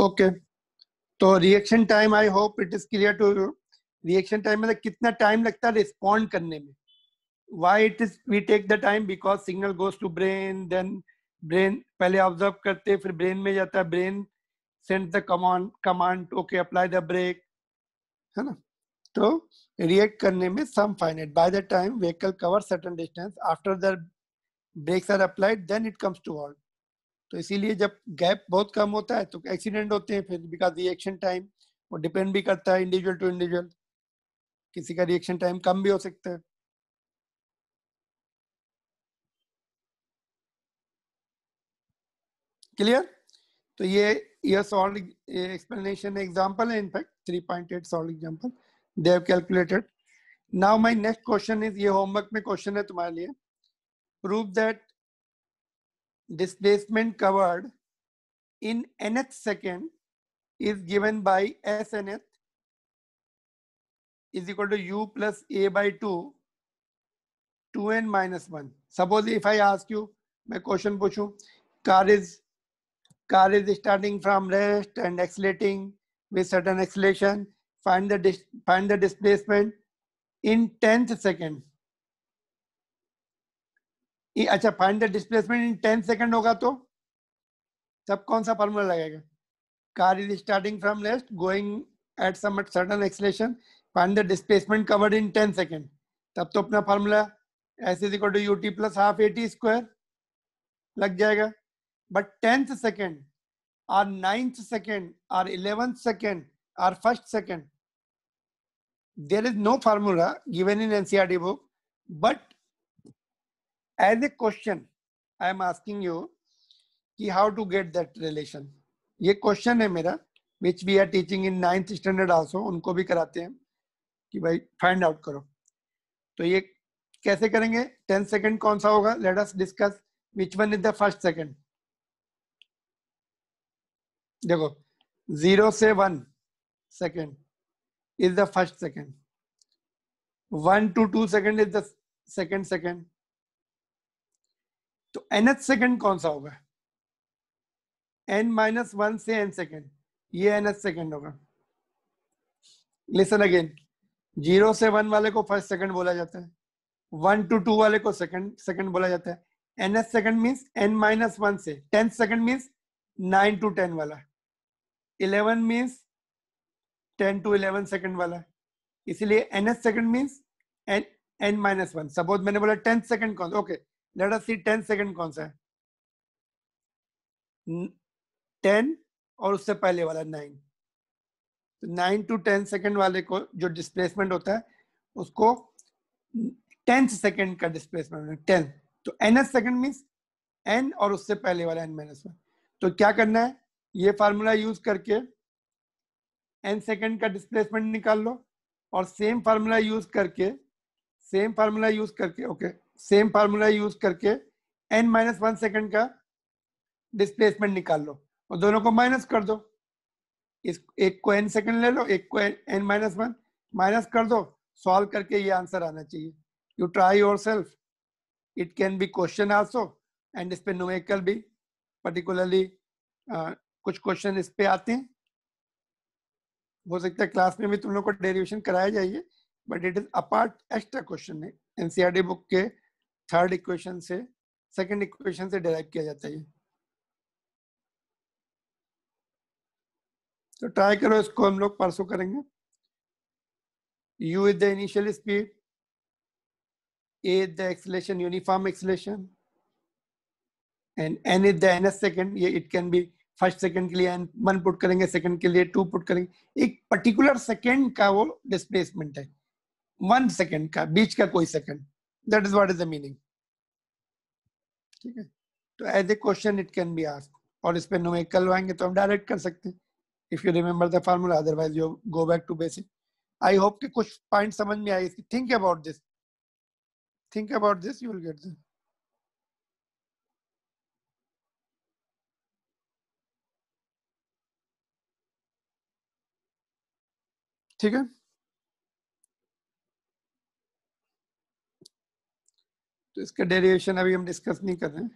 Okay तो reaction time I hope it is clear to you reaction time मतलब कितना time लगता है रिस्पॉन्ड करने में why it is we take the time because signal goes to brain then brain पहले observe करते फिर ब्रेन में जाता है brain send the command command okay apply the brake है ना तो रिएक्ट करने में some finite by the time vehicle cover certain distance after the breaks are applied then it comes to halt तो इसीलिए जब गैप बहुत कम होता है तो एक्सीडेंट होते हैं फिर बिकॉज रिएक्शन टाइम वो डिपेंड भी करता है इंडिविजुअल टू इंडिविजुअल किसी का रिएक्शन टाइम कम भी हो सकता है क्लियर तो ये ये सॉल्ड एक्सप्लेनेशन एग्जांपल है in fact 3.8 solved example they calculated now my next question is ये होमवर्क में क्वेश्चन है तुम्हारे लिए prove that displacement covered in nth second is given by s nth is equal to u plus a by 2 2n minus 1 suppose if i ask you my question puchu car is car is starting from rest and accelerating with certain acceleration find the find the displacement in 10th second अच्छा find the displacement in ten second होगा तो तब कौन सा formula लगेगा car is starting from left going at some acceleration find the displacement covered in ten second तब तो अपना formula s is equal to u t plus half a t square लग जाएगा बट टेंथ सेकेंड और ninth second और eleventh second और first second there is no formula given in NCR book but as a question I am asking you की how to get that relation ये question है मेरा which we are teaching in ninth standard also उनको भी कराते हैं कि भाई फाइंड आउट करो तो ये कैसे करेंगे टेन सेकेंड कौन सा होगा let us discuss which one is the first second देखो जीरो से one second is the first second one to two second is the second second तो एन एच सेकेंड कौन सा होगा एन माइनस वन से एन सेकेंड ये N H second होगा listen again zero से वन वाले को फर्स्ट सेकंड बोला जाता है वन टू टू वाले को सेकंड सेकंड बोला जाता है N H second means n minus one से tenth second means nine to ten वाला eleven means ten to eleven second वाला इसीलिए N H second means n n minus one suppose मैंने बोला टेंथ सेकंड कौन okay okay. Let us see ten second कौन सा है टेन और उससे पहले वाला नाइन तो नाइन टू टेन सेकंड वाले को जो डिस्प्लेसमेंट होता है उसको टेंथ सेकंड का डिस्प्लेसमेंट टेन तो N S second mean n और उससे पहले वाला एन माइनस वन तो क्या करना है ये फार्मूला यूज करके एन सेकेंड का डिस्प्लेसमेंट निकाल लो और सेम फार्मूला यूज करके सेम फार्मूला यूज करके okay okay, same formula use करके एन माइनस वन सेकेंड का डिस्प्लेसमेंट निकाल लो और दोनों को माइनस कर दो इस एक को एन सेकेंड ले लो एक को एन माइनस वन माइनस कर दो सॉल्व करके ये आंसर आना चाहिए you try yourself it can be question also and इस पे नोमेकल भी पर्टिकुलरली uh, कुछ क्वेश्चन इस पे आते हैं हो सकता है क्लास में भी तुम लोग को डेरिवेशन कराया जाइए but it is apart extra question है एनसीआर बुक e के थर्ड इक्वेशन से सेकंड इक्वेशन से डिराइव किया जाता है तो ट्राई करो इसको हम लोग परसों करेंगे u is the initial speed a is acceleration acceleration uniform acceleration and n the N S second ये it can be first second के लिए n वन पुट करेंगे सेकंड के लिए टू पुट करेंगे एक पर्टिकुलर सेकंड का वो डिस्प्लेसमेंट है वन सेकंड का बीच का कोई second that is what is the meaning ठीक है तो as a question it can be ask और इस पर नोमेकल आएंगे तो हम डायरेक्ट कर सकते हैं if you remember the formula otherwise you go back to basic I hope कि कुछ पॉइंट समझ में आए इसकी think about this think about this you will get this ठीक है तो इसका डेरिवेशन अभी हम डिस्कस नहीं कर रहे हैं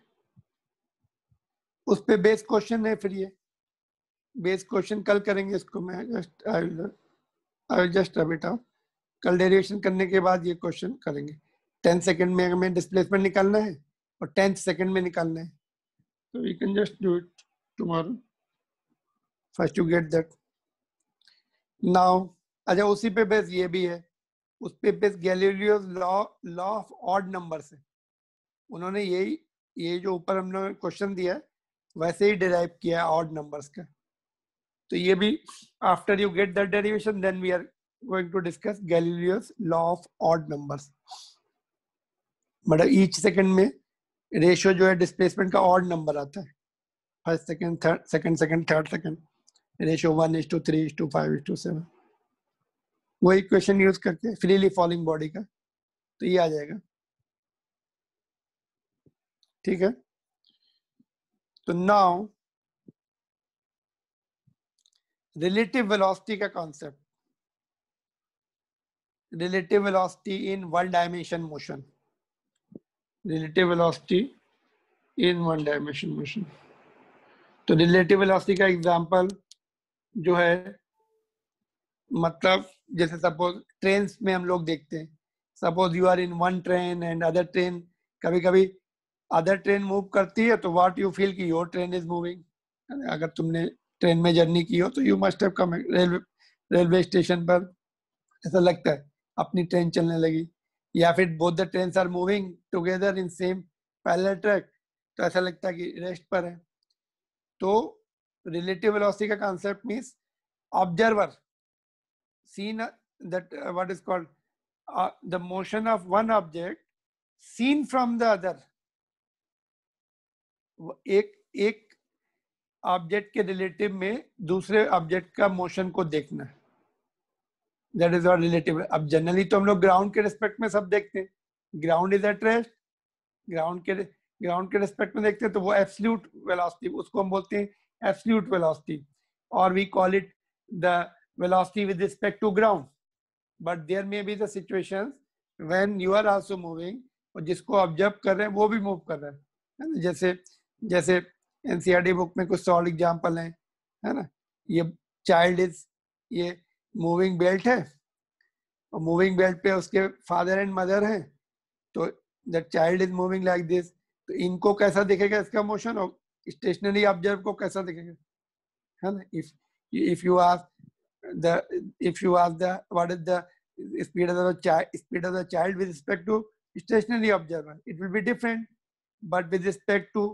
उस पर बेस क्वेश्चन है फिर ये बेस क्वेश्चन कल करेंगे इसको मैं just I will just rub out कल डेरिवेशन करने के बाद ये क्वेश्चन करेंगे टेंथ सेकेंड में हमें डिस्प्लेसमेंट निकालना है और टेंथ सेकेंड में निकालना है तो we can just do it tomorrow first you get that now अच्छा उसी पे बेस ये भी है उस पे base Galileo law law of odd numbers है उन्होंने यही ये जो ऊपर हमने क्वेश्चन दिया वैसे ही डिराइव किया है ऑड नंबर्स का तो ये भी after you get that derivation then we are going to discuss Galileo's law of odd numbers मतलब ईच सेकंड में रेशियो जो है डिस्प्लेसमेंट का ऑड नंबर आता है first second third second second third second ratio one is to three is to five is to seven वही question use करके freely falling body का तो ये आ जाएगा ठीक है तो नाउ रिलेटिव वेलोसिटी का concept relative velocity in one dimension motion relative velocity in one dimension motion तो रिलेटिव वेलोसिटी का एग्जांपल जो है मतलब जैसे सपोज ट्रेन में हम लोग देखते हैं suppose you are in one train and other train कभी कभी अदर ट्रेन मूव करती है तो व्हाट यू फील कि योर ट्रेन इज मूविंग अगर तुमने ट्रेन में जर्नी की हो तो you must have come railway railway station पर ऐसा लगता है अपनी ट्रेन चलने लगी या फिर both the train are moving together in same parallel track तो ऐसा लगता है कि रेस्ट पर है तो रिलेटिव वेलोसिटी का concept means observer seen that what is called the motion of one object seen from the other एक एक ऑब्जेक्ट के रिलेटिव में दूसरे ऑब्जेक्ट का मोशन को देखना है दैट इज आवर रिलेटिव अब जनरली तो हम लोग ग्राउंड के रिस्पेक्ट में सब देखते हैं ground is at rest ground के ग्राउंड के रिस्पेक्ट में देखते हैं तो वो एब्सल्यूट वेलोसिटी उसको हम बोलते हैं एब्सल्यूट वेलोसिटी और we call it the velocity with respect to ground but there may be the situations when you are also moving और जिसको ऑब्जर्व कर रहे हैं वो भी मूव कर रहा है जैसे जैसे एनसीआर बुक e में कुछ सॉल्व एग्जाम्पल हैं है ना ये चाइल्ड इज ये मूविंग बेल्ट है और मूविंग बेल्ट पे उसके फादर एंड मदर हैं तो the child is moving like this तो इनको कैसा दिखेगा इसका मोशन और स्टेशनरी ऑब्जर्व को कैसा दिखेगा है ना if if you ask the if you ask the what is the speed of the child speed of the child with respect to stationary observer it will be different but with respect to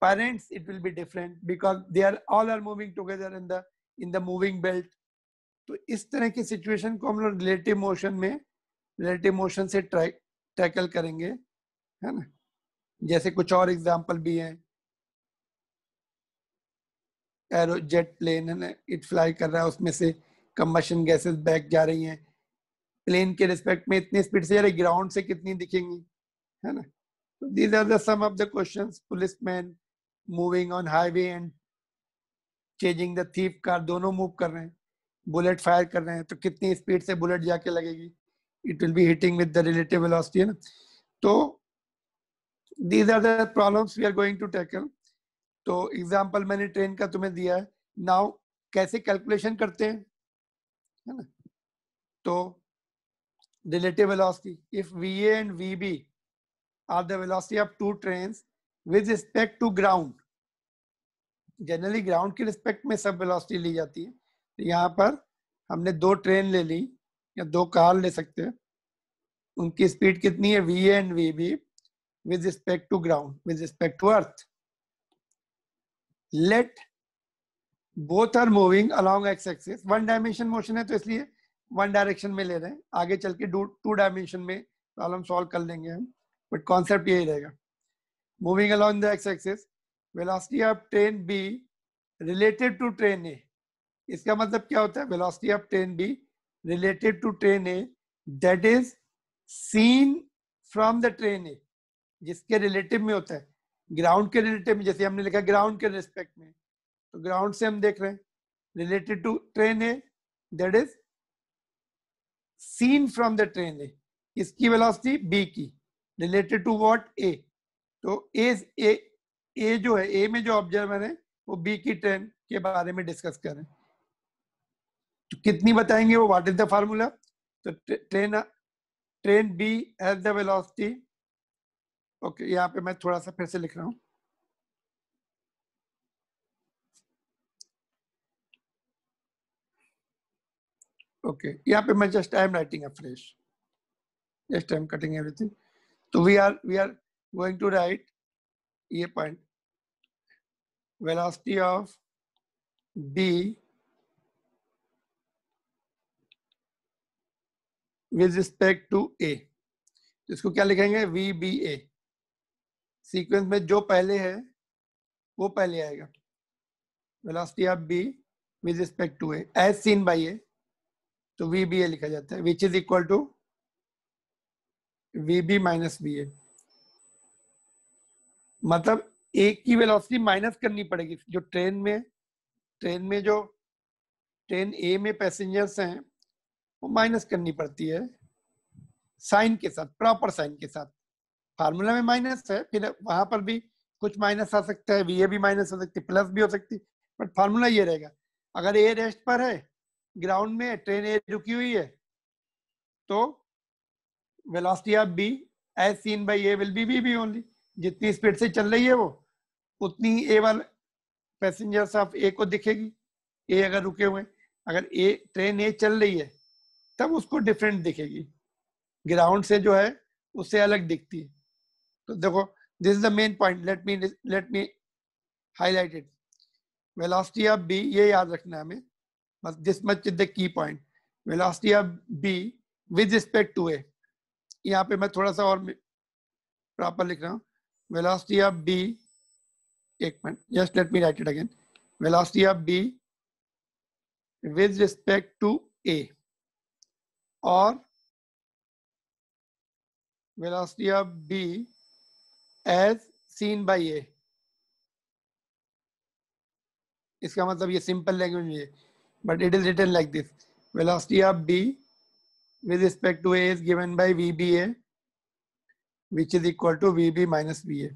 parents it will be different because they are all are moving together in the in the moving belt तो इस तरह की situation को हम लोग relative motion में relative motion से try tackle करेंगे है ना जैसे कुछ और एग्जांपल भी हैं एरो जेट प्लेन है ना इट फ्लाई कर रहा है उसमें से कम्बशन गैसेस बैक जा रही हैं प्लेन के रिस्पेक्ट में इतनी स्पीड से जा रही ग्राउंड से कितनी दिखेंगी है ना these are the some of the questions policeman moving on highway and changing the thief car दोनों मूव कर रहे हैं बुलेट फायर कर रहे हैं तो कितनी स्पीड से बुलेट जाके लगेगी it will be hitting with the relative velocity है ना तो these are the problems we are going to tackle तो एग्जांपल मैंने ट्रेन का तुम्हें दिया है नाउ कैसे कैलकुलेशन करते हैं है ना तो relative velocity if V A and we B are the velocity of two trains with respect to ground generally ground के रिस्पेक्ट में सब वेलोसिटी ली जाती है तो यहाँ पर हमने दो ट्रेन ले ली या दो कार ले सकते हैं उनकी स्पीड कितनी है v and we b with respect to ground with respect to earth let both are moving along x axis one dimension motion है तो इसलिए वन डायरेक्शन में ले रहे हैं आगे चल के टू डायमेंशन में प्रॉब्लम सॉल्व कर लेंगे हम बट कॉन्सेप्ट यही रहेगा moving along the x-axis velocity of train B related to train A iska matlab kya hota hai velocity of train B related to train A that is seen from the train A jiske relative mein hota hai ground ke relative mein jaise humne likha ground ke respect mein to ground se hum dekh rahe hain related to train a that is seen from the train a किसकी velocity b ki related to what a तो ए ए ए जो है ए में जो observer है वो B की train के बारे में डिस्कस करें तो कितनी बताएंगे वो व्हाट इज द फार्मूला तो train train b as the velocity okay यहाँ पे मैं थोड़ा सा फिर से लिख रहा हूं ओके okay. यहाँ पे मैं just I am writing a fresh just I am cutting everything तो we are we are going to write तो ये point velocity of b with respect to a इसको क्या लिखेंगे वी बी ए सीक्वेंस में जो पहले है वो पहले आएगा velocity of B with respect to a as seen by a तो वी बी ए लिखा जाता है which is equal to we B minus b a मतलब एक की वेलोसिटी माइनस करनी पड़ेगी जो ट्रेन में ट्रेन में जो ट्रेन ए में पैसेंजर्स हैं वो माइनस करनी पड़ती है साइन के साथ प्रॉपर साइन के साथ फार्मूला में माइनस है फिर वहां पर भी कुछ माइनस आ सकता है वी भी माइनस हो सकती प्लस भी हो सकती बट फार्मूला ये रहेगा अगर ए रेस्ट पर है ग्राउंड में ट्रेन ए रुकी हुई है तो velocity of B as seen by a will be b b only जितनी स्पीड से चल रही है वो उतनी a one passengers of a को दिखेगी ए अगर रुके हुए अगर ए ट्रेन ए चल रही है तब उसको डिफरेंट दिखेगी ग्राउंड से जो है उससे अलग दिखती है तो देखो this is the main point let me let me highlighted velocity of B ये याद रखना है हमें बस this much is the key point velocity of B with respect to A यहाँ पे मैं थोड़ा सा और प्रॉपर लिख रहा हूँ velocity of b एक minute just let me write it again velocity of b with respect to a or velocity of b as seen by a इसका मतलब ये सिंपल लैंग्वेज में है but it is written like this velocity of b with respect to a is given by vba which is equal to we B minus A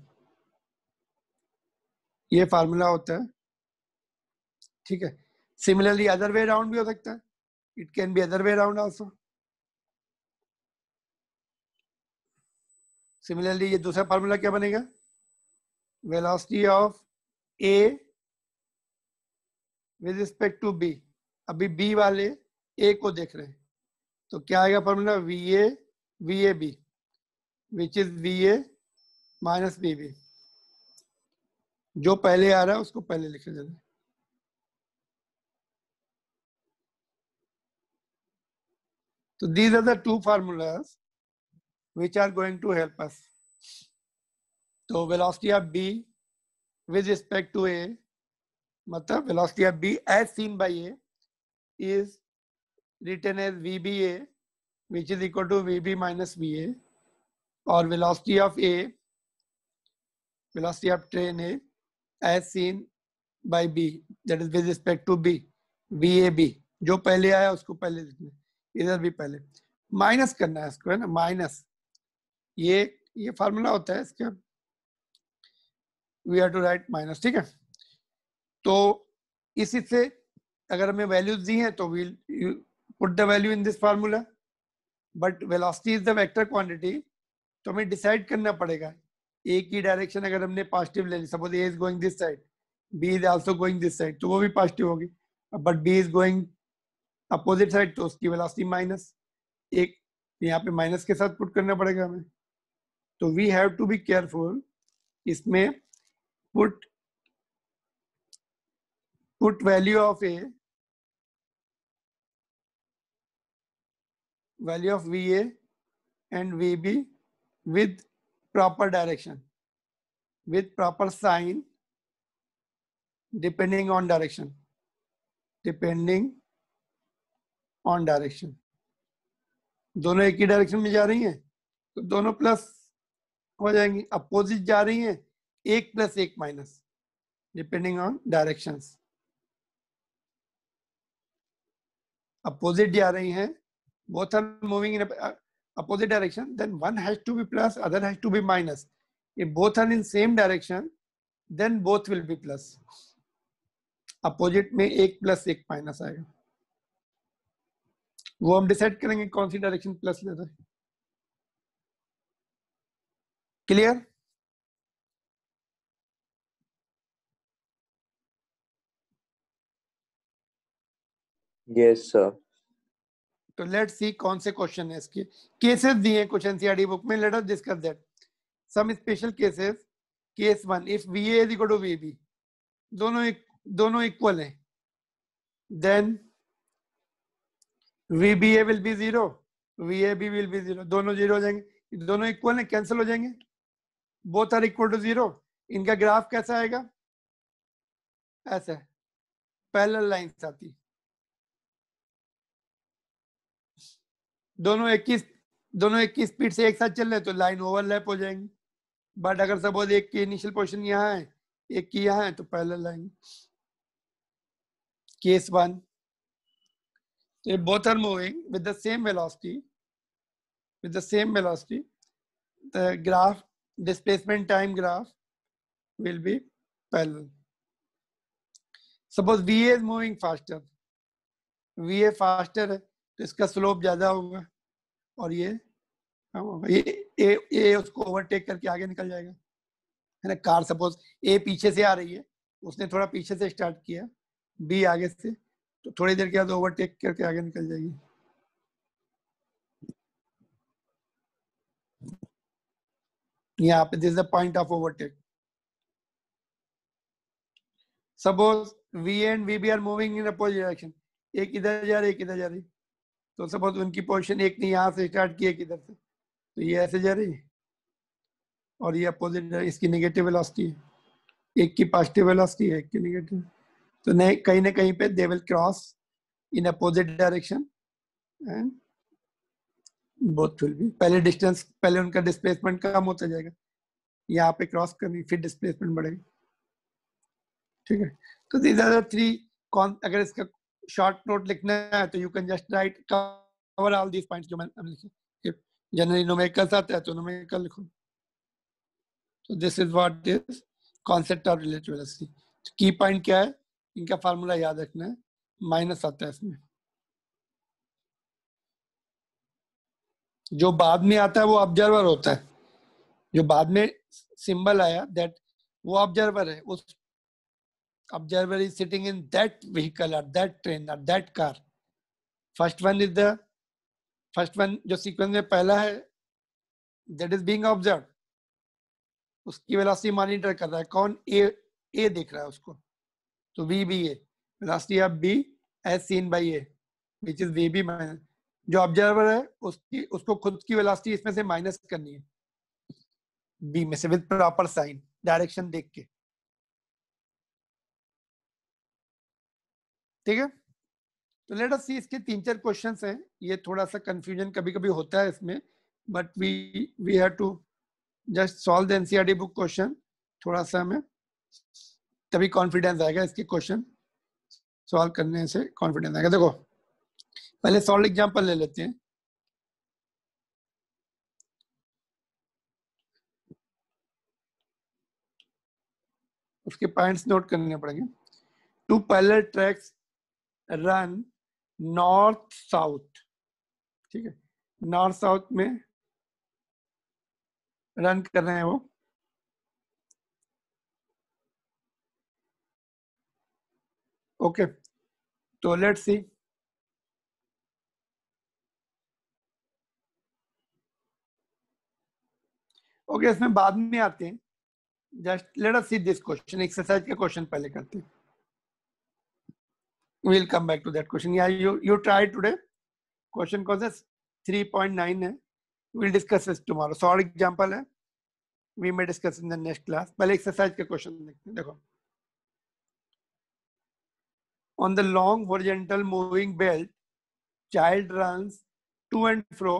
ये formula होता है ठीक है सिमिलरली अदर वे राउंड भी हो सकता है it can be other way round also similarly ये दूसरा फार्मूला क्या बनेगा velocity of A with respect to B अभी बी वाले ए को देख रहे हैं तो क्या आएगा formula V A V A B which is va minus vb जो पहले आ रहा है उसको पहले लिख लेना है तो these are the two formulas which are going to help us तो velocity of B with respect to A मतलब velocity of B as seen by A is written as V B A which is equal to we B minus V A और velocity of A velocity of train A as seen by B that is with respect to B B A B जो पहले आया उसको पहले इधर भी पहले minus करना है इसको है ना माइनस ये ये फार्मूला होता है इसका we are to write minus ठीक है तो इसी से अगर हमें वैल्यूज दी हैं तो we'll put the value in this formula but velocity is the vector quantity तो हमें डिसाइड करना पड़ेगा एक ही डायरेक्शन अगर हमने पॉजिटिव ले ली suppose A is going this side B is also going this side तो वो भी पॉजिटिव होगी but B is going opposite side तो उसकी वेलोसिटी माइनस एक यहाँ पे माइनस के साथ पुट करना पड़ेगा हमें तो we have to be careful इसमें put put value of A value of V A and we B with proper direction with proper sign depending on direction depending on direction दोनों एक ही direction में जा रही हैं तो दोनों प्लस हो जाएंगी अपोजिट जा रही हैं एक प्लस एक minus depending on directions opposite जा रही हैं both are moving in opposite direction, then one has to be plus, other has to be minus. If both are in same direction, then both will be plus. Opposite में एक plus एक minus आएगा वो हम decide करेंगे कौन सी direction plus ले रहे क्लियर यस सर तो लेट सी कौन से क्वेश्चन है इसके केसेस दिए हैं कुछ एनसीईआरटी बुक e में let us discuss that some special cases case one if we A is equal to we B दोनों एक, दोनों इक्वल है then V B A will be zero V A B will be zero दोनों zero हो जाएंगे दोनों equal है cancel हो जाएंगे both are equal to zero इनका ग्राफ कैसा आएगा ऐसा पैरेलल लाइंस आती दोनों इक्कीस दोनों इक्कीस स्पीड से एक साथ चल रहे तो लाइन ओवरलैप हो जाएंगी बट अगर सपोज एक की इनिशियल पोजिशन यहाँ है एक की यहाँ है तो पहले line case one both are moving with the same velocity with the same velocity the graph displacement time graph will be parallel suppose V A is moving faster V A faster है तो इसका slope ज्यादा होगा और ये हाँ, ये ए, ए उसको ओवरटेक करके आगे निकल जाएगा है ना कार सपोज ए पीछे से आ रही है उसने थोड़ा पीछे से स्टार्ट किया बी आगे से तो थोड़ी देर के बाद ओवरटेक करके आगे निकल जाएगी यहाँ पे this the point of overtake suppose V and we B are moving in opposite direction एक इधर जा रही एक इधर जा रही तो सपोज उनकी पोजिशन एक ने यहाँ से स्टार्ट किया किधर से तो ये ऐसे जा रही और ये अपोजिट इसकी नेगेटिव वेलोसिटी है एक की पॉजिटिव वेलोसिटी है एक की नेगेटिव तो नहीं कहीं ना कहीं पे they will cross in opposite direction and both will be पहले डिस्टेंस पहले उनका डिस्प्लेसमेंट कम होता जाएगा यहाँ पे क्रॉस करनी फिर डिस्प्लेसमेंट बढ़ेगी ठीक है तो दीज आर थ्री कौन अगर इसका शॉर्ट नोट लिखना है तो you can just write cover all these points जो मैंने लिखे जनरली नोमेरिकल्स आता है तो नोमेरिकल लिखो तो this is what is concept of relativity key point क्या है इनका फार्मूला याद रखना है माइनस आता है इसमें जो बाद में आता है वो ऑब्जर्वर होता है जो बाद में सिंबल आया दैट वो ऑब्जर्वर है उस observer is sitting in that vehicle or that train or that car first one is the first one जो sequence में पहला है that is being observed उसकी वेलोसिटी मॉनिटर कर रहा है कौन ए ए देख रहा है उसको तो we B A velocity of B as seen by A which is V B minus जो ऑब्जर्वर है उसकी उसको खुद की वेलोसिटी इसमें से माइनस करनी है बी में से विद प्रॉपर साइन डायरेक्शन देख के ठीक है तो लेट अस सी इसके तीन चार क्वेश्चंस हैं ये थोड़ा सा कंफ्यूजन कभी कभी होता है इसमें but we we have to just solve the NCERT book question थोड़ा सा हमें तभी कॉन्फिडेंस आएगा इसके क्वेश्चन सॉल्व करने से कॉन्फिडेंस आएगा देखो पहले सॉल्व एग्जाम्पल ले लेते हैं उसके पॉइंट्स नोट करने पड़ेंगे two parallel tracks run north south ठीक है नॉर्थ साउथ में रन कर रहे हैं वो ओके तो लेट सी ओके इसमें बाद में आते हैं just let us see this question exercise का क्वेश्चन पहले करते हैं we'll come back to that question yeah you you tried today question causes 3.9 hai we'll discuss this tomorrow solid example we may discuss in the next class pehle exercise ke question dekhte dekho on the long horizontal moving belt child runs to and fro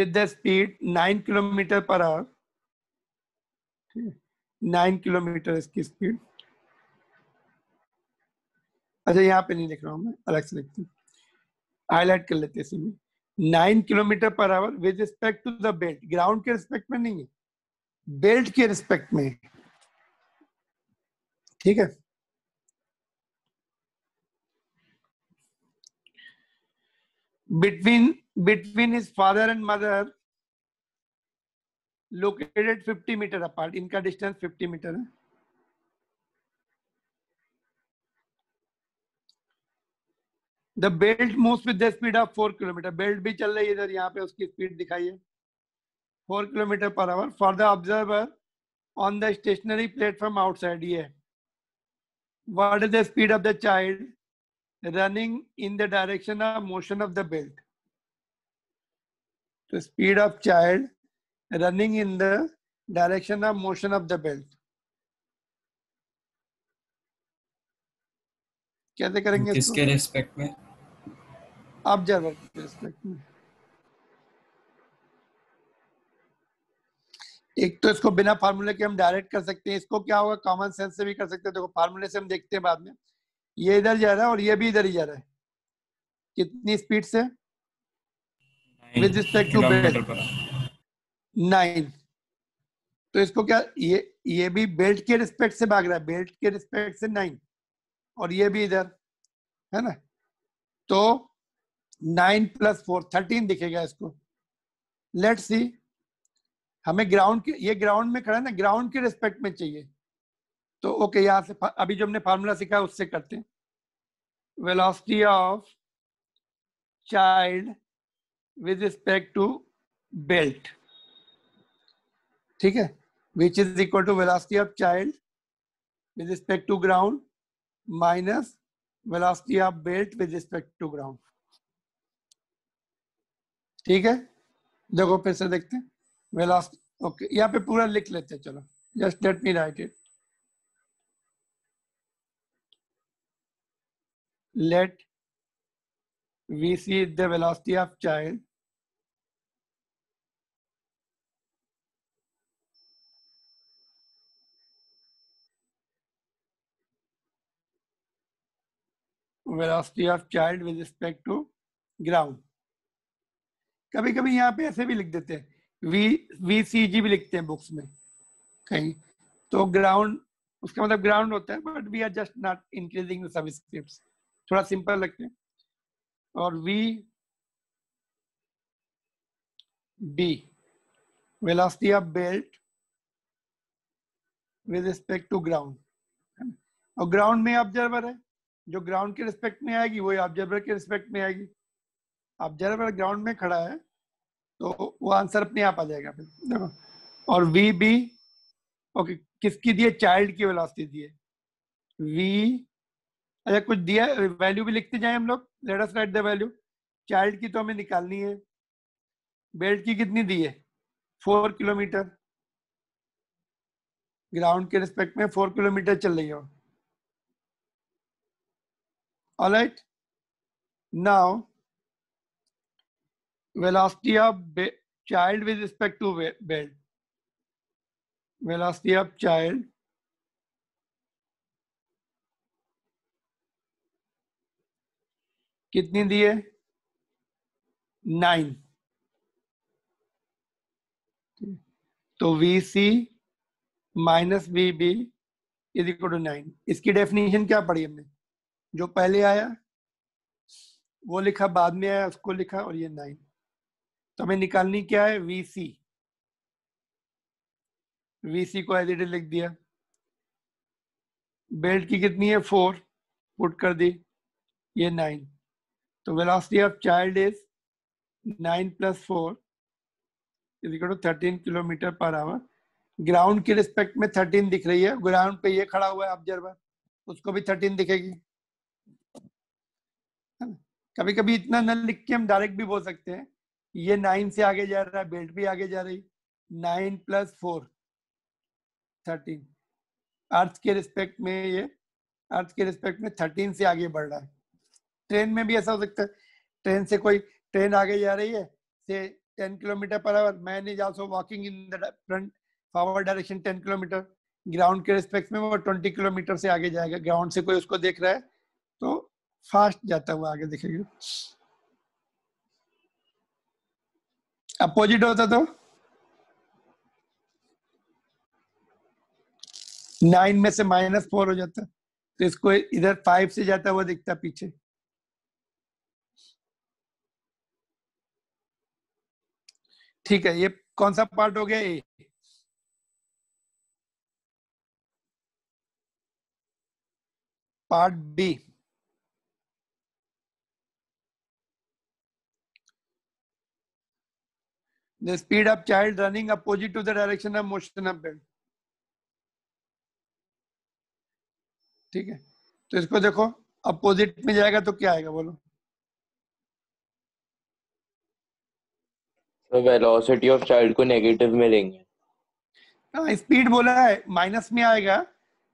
with the speed 9 km per hour 9 km is his speed अच्छा यहाँ पे नहीं लिख रहा हूँ मैं अलग से लिखती हूँ कर लेते इसी में nine kilometre per hour with respect to the belt ground के रिस्पेक्ट में नहीं है बेल्ट के रिस्पेक्ट में ठीक है between between his father and mother located 50 metre apart इनका डिस्टेंस 50 मीटर है the belt move with speed of four kilometre belt भी चल रही है इधर यहाँ पे उसकी स्पीड दिखाइए four kilometre per hour for the observer on the stationary platform outside ये word the speed of the child running in the direction of motion of the belt तो speed of child running in the direction of motion of the belt कैसे करेंगे इसके respect में observer के एक तो इसको बिना फार्मूले के हम डायरेक्ट कर सकते हैं इसको क्या होगा कॉमन सेंस से भी कर सकते हैं देखो फार्मूले से हम देखते हैं बाद में ये इधर जा रहा है और ये भी इधर ही जा रहा है कितनी स्पीड से with respect to belt nine तो इसको क्या ये ये भी बेल्ट के रिस्पेक्ट से भाग रहा है बेल्ट के रिस्पेक्ट से नाइन और ये भी इधर है ना तो नाइन प्लस फोर थर्टीन दिखेगा इसको लेट सी हमें ग्राउंड के ये ग्राउंड में खड़ा है ना ग्राउंड के रिस्पेक्ट में चाहिए तो ओके okay, यहाँ से अभी जो हमने फार्मूला सीखा उससे करते हैं velocity of child with respect to belt ठीक है which is equal to velocity of child with respect to ground minus velocity of belt with respect to ground ठीक है देखो फिर से देखते लास्ट ओके यहाँ पे पूरा लिख लेते चलो just let me write it let we see the velocity of child velocity of child with respect to ground कभी कभी यहाँ पे ऐसे भी लिख देते हैं वी वी सी जी भी लिखते हैं बुक्स में कहीं तो ग्राउंड उसका मतलब ग्राउंड होता है but we are just not increasing subscript थोड़ा सिंपल लगते हैं और V B velocity of belt with respect to ground और ग्राउंड में ऑब्जर्वर है जो ग्राउंड के रिस्पेक्ट में आएगी वही ऑब्जर्वर के रिस्पेक्ट में आएगी जरा ग्राउंड में खड़ा है तो वो आंसर अपने आप आ जाएगा फिर देखो और वी बी ओके किसकी दिए चाइल्ड की वेलोसिटी दिए वी अच्छा कुछ दिया वैल्यू भी लिखते जाए हम लोग let us write the value child की तो हमें निकालनी है बेल्ट की कितनी दी है फोर किलोमीटर ग्राउंड के रिस्पेक्ट में फोर किलोमीटर चल रही है alright now velocity of child with respect to bed velocity of child कितनी दी है नाइन तो V C minus V B is equal to nine इसकी डेफिनेशन क्या पड़ी हमने जो पहले आया वो लिखा बाद में आया उसको लिखा और ये नाइन तो हमें निकालनी क्या है वीसी वीसी को एज लिख दिया बेल्ट की कितनी है फोर पुट कर दी ये नाइन तो velocity of child is nine plus four is equal thirteen kilometre per hour ground के रिस्पेक्ट में थर्टीन दिख रही है ग्राउंड पे ये खड़ा हुआ है ऑब्जर्वर उसको भी थर्टीन दिखेगी कभी कभी इतना न लिख के हम डायरेक्ट भी बोल सकते हैं ये नाइन से आगे जा रहा है बेल्ट भी आगे जा रही nine plus four thirteen earth के रिस्पेक्ट में ये अर्थ के रिस्पेक्ट में थर्टीन से आगे बढ़ रहा है ट्रेन में भी ऐसा हो सकता है ट्रेन से कोई ट्रेन आगे जा रही है से ten kilometre per hour man is also walking in the front forward direction ten kilometre ground के रिस्पेक्ट में वो ट्वेंटी किलोमीटर से आगे जाएगा ग्राउंड से कोई उसको देख रहा है तो फास्ट जाता हुआ आगे देखेगा अपोजिट होता तो नाइन में से माइनस फोर हो जाता तो इसको इधर फाइव से जाता हुआ दिखता पीछे ठीक है ये कौन सा पार्ट हो गया A part B the speed of child running opposite to the direction of motion of bed ठीक है तो इसको देखो अपोजिट में जाएगा तो क्या आएगा बोलो तो वेलोसिटी ऑफ चाइल्ड को नेगेटिव में लेंगे स्पीड हाँ, बोला है माइनस में आएगा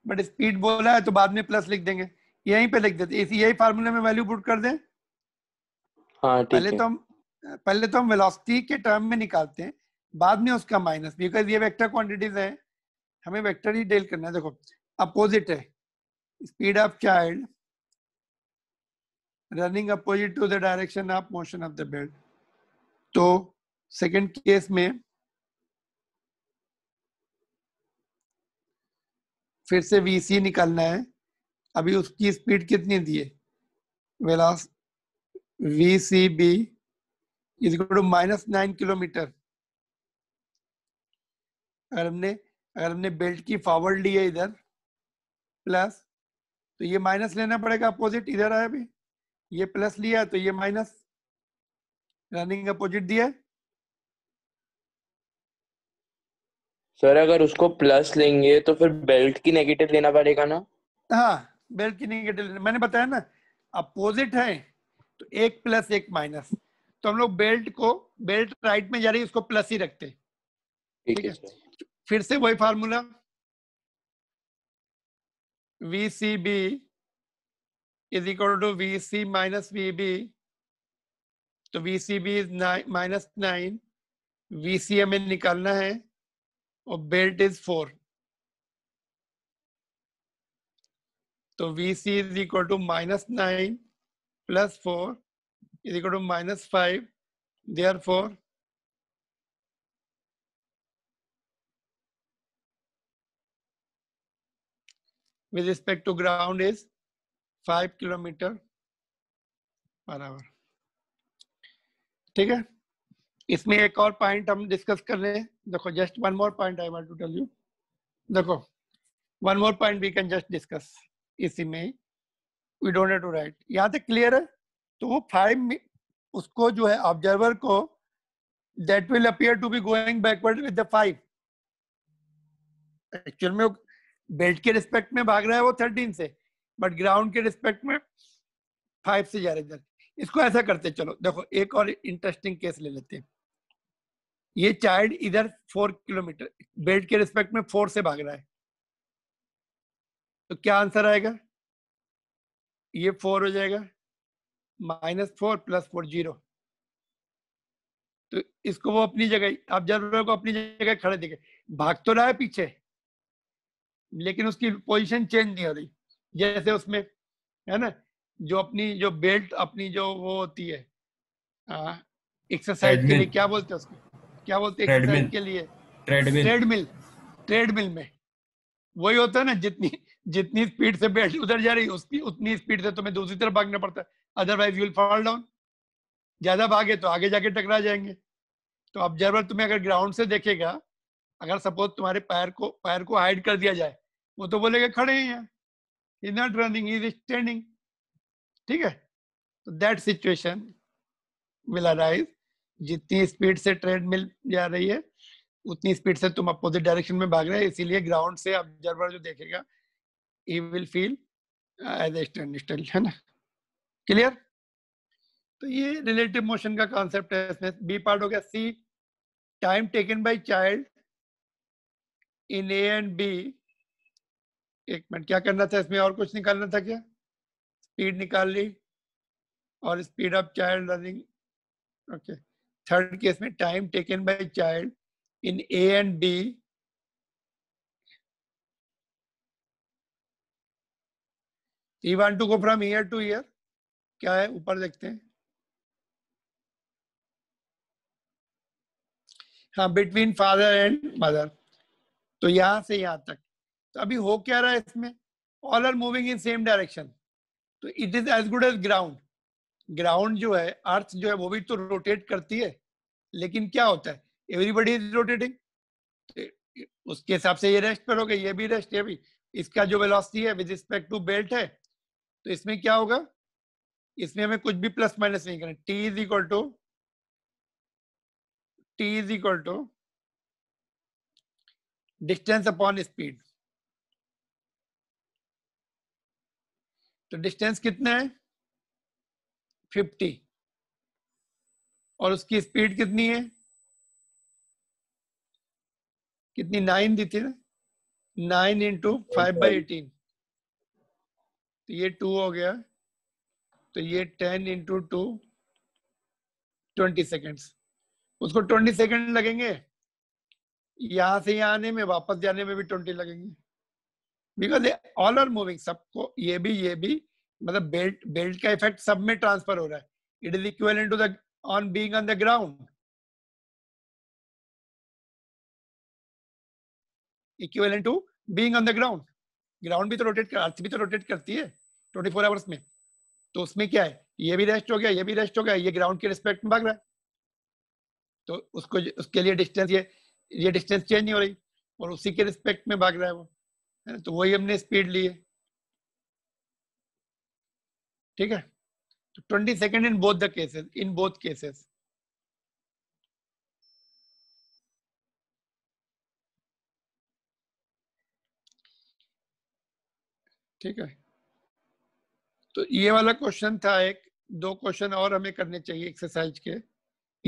बट स्पीड बोला है तो बाद में प्लस लिख देंगे यहीं पे लिख देते इसी यही फार्मूले में वैल्यू पुट कर दें हाँ, पहले तो हम पहले तो हम वेलोसिटी के टर्म में निकालते हैं बाद में उसका माइनस बिकॉज ये वेक्टर क्वांटिटीज है हमें वेक्टर ही डील करना है देखो अपोजिट है speed of child running opposite to the direction of motion of the belt तो सेकंड केस में फिर से वीसी निकालना है अभी उसकी स्पीड कितनी दी है velocity V C B is equal to minus nine kilometre अगर हमने अगर हमने बेल्ट की फॉरवर्ड ली है इधर प्लस तो ये माइनस लेना पड़ेगा अपोजिट इधर आया भी ये प्लस लिया तो ये माइनस रनिंग अपोजिट दिया सर अगर उसको प्लस लेंगे तो फिर बेल्ट की नेगेटिव लेना पड़ेगा ना हाँ बेल्ट की नेगेटिव मैंने बताया ना अपोजिट है तो एक प्लस एक माइनस तो हम लोग बेल्ट को बेल्ट राइट में जा रही है उसको प्लस ही रखते ठीक है फिर से वही formula V C B is equal to V C minus V B तो V C B is minus nine V C हमें निकालना है और बेल्ट इज फोर तो V C is equal to minus nine plus four is equal to minus five. Therefore, with respect to ground is five kilometer per hour. ठीक है इसमें एक और पॉइंट हम डिस्कस कर रहे हैं देखो just one more point I want to tell you देखो one more point we can just discuss इसी में we don't have to write यहाँ तक क्लियर है तो वो फाइव उसको जो है ऑब्जर्वर को that will appear to be going backward with the five actual में बेल्ट के रिस्पेक्ट में भाग रहा है वो थर्टीन से बट ग्राउंड के रिस्पेक्ट में फाइव से जा रहे इधर इसको ऐसा करते चलो देखो एक और इंटरेस्टिंग केस ले लेते हैं ये चाइल्ड इधर फोर किलोमीटर बेल्ट के रिस्पेक्ट में फोर से भाग रहा है तो क्या आंसर आएगा ये फोर हो जाएगा minus four plus four zero तो इसको वो अपनी जगह आप जरूर को अपनी जगह खड़े देखे भाग तो रहा है पीछे लेकिन उसकी पोजीशन चेंज नहीं हो रही जैसे उसमें है ना जो अपनी जो बेल्ट अपनी जो वो होती है एक्सरसाइज के लिए क्या बोलते हैं उसको क्या बोलते हैं एक्सरसाइज के लिए ट्रेडमिल ट्रेडमिल ट्रेडमिल में वही होता है ना जितनी जितनी स्पीड से बेल्ट उधर जा रही उसकी उतनी स्पीड से तुम्हें दूसरी तरफ भागना पड़ता है अदरवाइज यूल फॉल डाउन ज्यादा भागे तो आगे जाके टकरा जाएंगे तो ऑब्जर्वर तुम्हें अगर ग्राउंड से देखेगा अगर सपोज तुम्हारे पैर को पैर को हाइड कर दिया जाए वो तो बोलेगा खड़े ही हैं is not running is standing ठीक है तो दैट सिचुएशन विल अराइज जितनी स्पीड से ट्रेड मिल जा रही है उतनी स्पीड से तुम अपोजिट डायरेक्शन में भाग रहे हैं इसीलिए ग्राउंड से ऑब्जर्वर जो देखेगा he will feel as a stand stand है ना क्लियर तो ये रिलेटिव मोशन का कॉन्सेप्ट है इसमें बी पार्ट हो गया C time taken by child in A and B एक मिनट क्या करना था इसमें और कुछ निकालना था क्या स्पीड निकाल ली और speed of child running okay third case में time taken by child in A and B you want to go from here to here क्या है ऊपर देखते हैं हाँ बिटवीन फादर एंड मदर तो यहां से यहां तक तो अभी हो क्या रहा है इसमें all are moving in same direction तो it is as good as ground ground जो है अर्थ जो है वो भी तो रोटेट करती है लेकिन क्या होता है एवरीबडी इज रोटेटिंग उसके हिसाब से ये रेस्ट पर ये भी रेस्ट ये भी इसका जो वेलोसिटी है विद रिस्पेक्ट टू बेल्ट है तो इसमें क्या होगा इसमें हमें कुछ भी प्लस माइनस नहीं करना T is equal to T is equal to distance upon speed तो डिस्टेंस कितना है फिफ्टी और उसकी स्पीड कितनी है कितनी नाइन दी थी ना nine into five by eighteen तो ये टू हो गया तो ये ten into two twenty seconds उसको ट्वेंटी सेकेंड लगेंगे यहां से यहां आने में वापस जाने में भी ट्वेंटी लगेंगे बिकॉज ऑल आर मूविंग सबको ये भी ये भी मतलब बेल्ट बेल्ट का इफेक्ट सब में ट्रांसफर हो रहा है it is equal to the on being on the ground equal to being on the ground ground भी तो रोटेट अर्थ भी तो रोटेट करती है ट्वेंटी फोर आवर्स में तो उसमें क्या है ये भी रेस्ट हो गया ये भी रेस्ट हो गया ये ग्राउंड के रिस्पेक्ट में भाग रहा है तो उसको उसके लिए डिस्टेंस ये ये डिस्टेंस चेंज नहीं हो रही और उसी के रिस्पेक्ट में भाग रहा है वो है ना तो वही हमने स्पीड ली है ठीक है तो twenty second in both the cases in both cases ठीक है तो ये वाला क्वेश्चन था एक दो क्वेश्चन और हमें करने चाहिए एक्सरसाइज के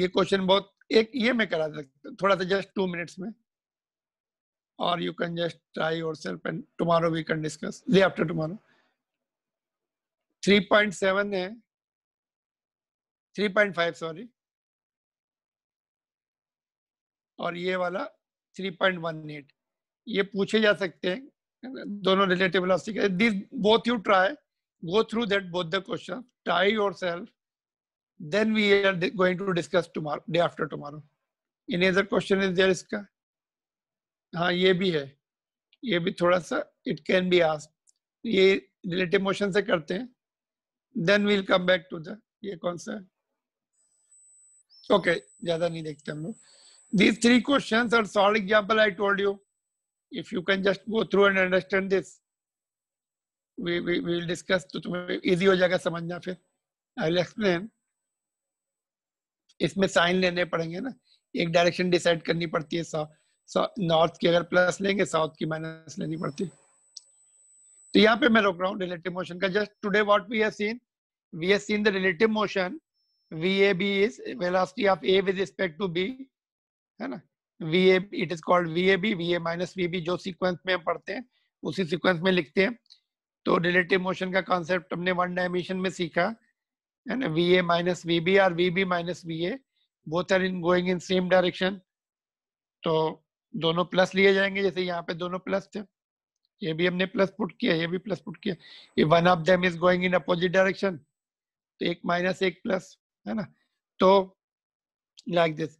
ये क्वेश्चन बहुत एक ये मैं करा सकता थोड़ा सा जस्ट टू मिनट्स में और you can just try yourself and tomorrow we can discuss day after tomorrow 3.7 है 3.5 सॉरी और ये वाला 3.18 ये पूछे जा सकते हैं दोनों relative this both you try go through that both the questions, try yourself. Then we are going to discuss tomorrow, day after tomorrow. Any other question is there iska ha ye bhi hai ye bhi thoda sa it can be asked ye relative motion se karte hain then we'll come back to the ye kaun sa okay, ज्यादा nahi dekhte hum लोग these three questions are solid example i told you if you can just go through and understand this we, we, we will discuss तो तुम्हें easy हो जाएगा समझना फिर I will explain इसमें sine लेने पड़ेंगे ना एक डायरेक्शन डिसाइड करनी पड़ती है नॉर्थ की अगर प्लस लेंगे साउथ की माइनस लेनी पड़ती है तो यहाँ पे मैं रोक रहा हूँ रिलेटिव मोशन का just today what we have seen we have seen the relative motion vab is velocity of a with respect to b है ना vab it is called vab va minus vb जो sequence में हम पढ़ते हैं उसी sequence में लिखते हैं तो रिलेटिव मोशन का कॉन्सेप्ट हमने वन डायमेंशन में सीखा है ना V A minus V B और V B minus V A both are in going in same direction तो दोनों प्लस लिए जाएंगे जैसे यहाँ पे दोनों प्लस थे ये भी हमने प्लस पुट किया ये भी प्लस पुट किया ये one of them is going in opposite direction तो एक माइनस एक प्लस है ना तो लाइक दिस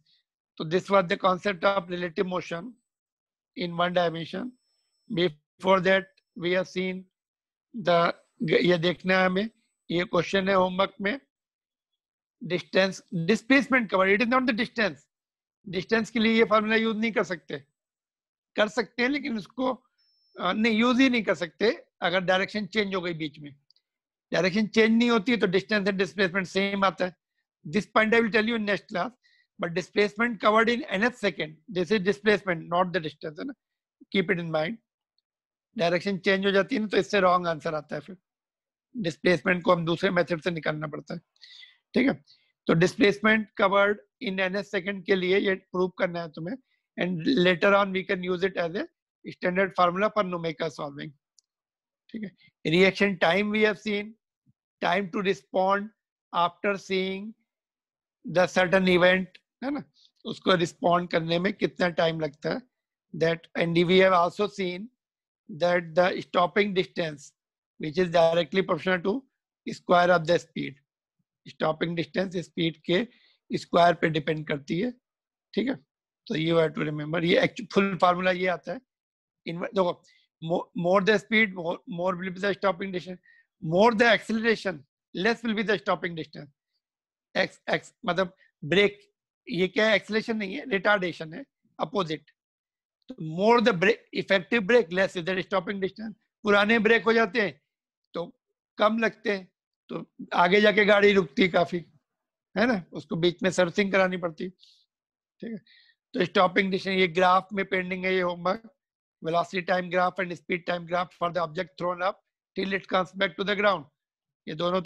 तो this was the concept of relative motion in one dimension before that we have seen ये देखना है हमें ये क्वेश्चन है होमवर्क में distance displacement cover it is not the distance distance के लिए ये फॉर्मूला यूज नहीं कर सकते कर सकते हैं लेकिन उसको नहीं यूज ही नहीं कर सकते अगर डायरेक्शन चेंज हो गई बीच में डायरेक्शन चेंज नहीं होती है तो डिस्टेंस एंड डिस्प्लेसमेंट सेम आता है this point I will tell you in next class but displacement covered in N H second this is displacement not the distance है ना keep it in mind direction change हो जाती है ना तो इससे रॉन्ग आंसर आता है फिर डिस्प्लेसमेंट को हम दूसरे मेथड से निकालना पड़ता है ठीक है तो displacement covered in N S second के लिए ये प्रूव करना है तुम्हें and later on we can use it as a standard formula for numerical solving ठीक है reaction time we have seen time to respond after seeing the certain event है ना उसको रिस्पॉन्ड करने में कितना टाइम लगता है that and we have also seen that the stopping distance, which is directly proportional to square of the speed. Stopping distance speed के square पे depend करती है ठीक है तो यू हैव टू रिमेम्बर ये फुल फार्मूला ये आता है इन देखो more the speed more will be the stopping distance more the acceleration less will be the stopping distance X X मतलब ब्रेक ये क्या है एक्सेलेशन नहीं है रिटार्डेशन है अपोजिट तो more the brake effective brake less is stopping distance पुराने brake हो जाते हैं तो कम लगते हैं तो आगे जाके गाड़ी रुकती काफी है ना उसको बीच में सर्विसिंग करानी पड़ती ठीक है तो स्टॉपिंग डिस्टेंस ये ग्राफ में पेंडिंग है ये homework velocity time graph and speed time graph for the object thrown up till it comes back to the ground ये दोनों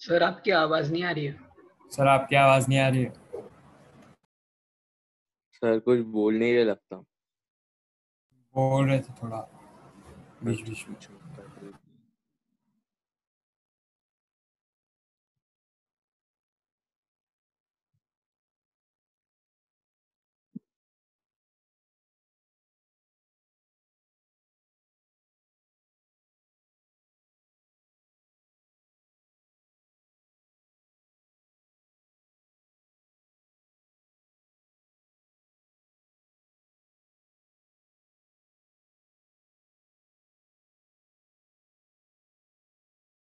सर आपकी आवाज नहीं आ रही है सर आपकी आवाज नहीं आ रही है सर कुछ बोल नहीं रहे लगता बोल रहे थे थोड़ा बीच बीच में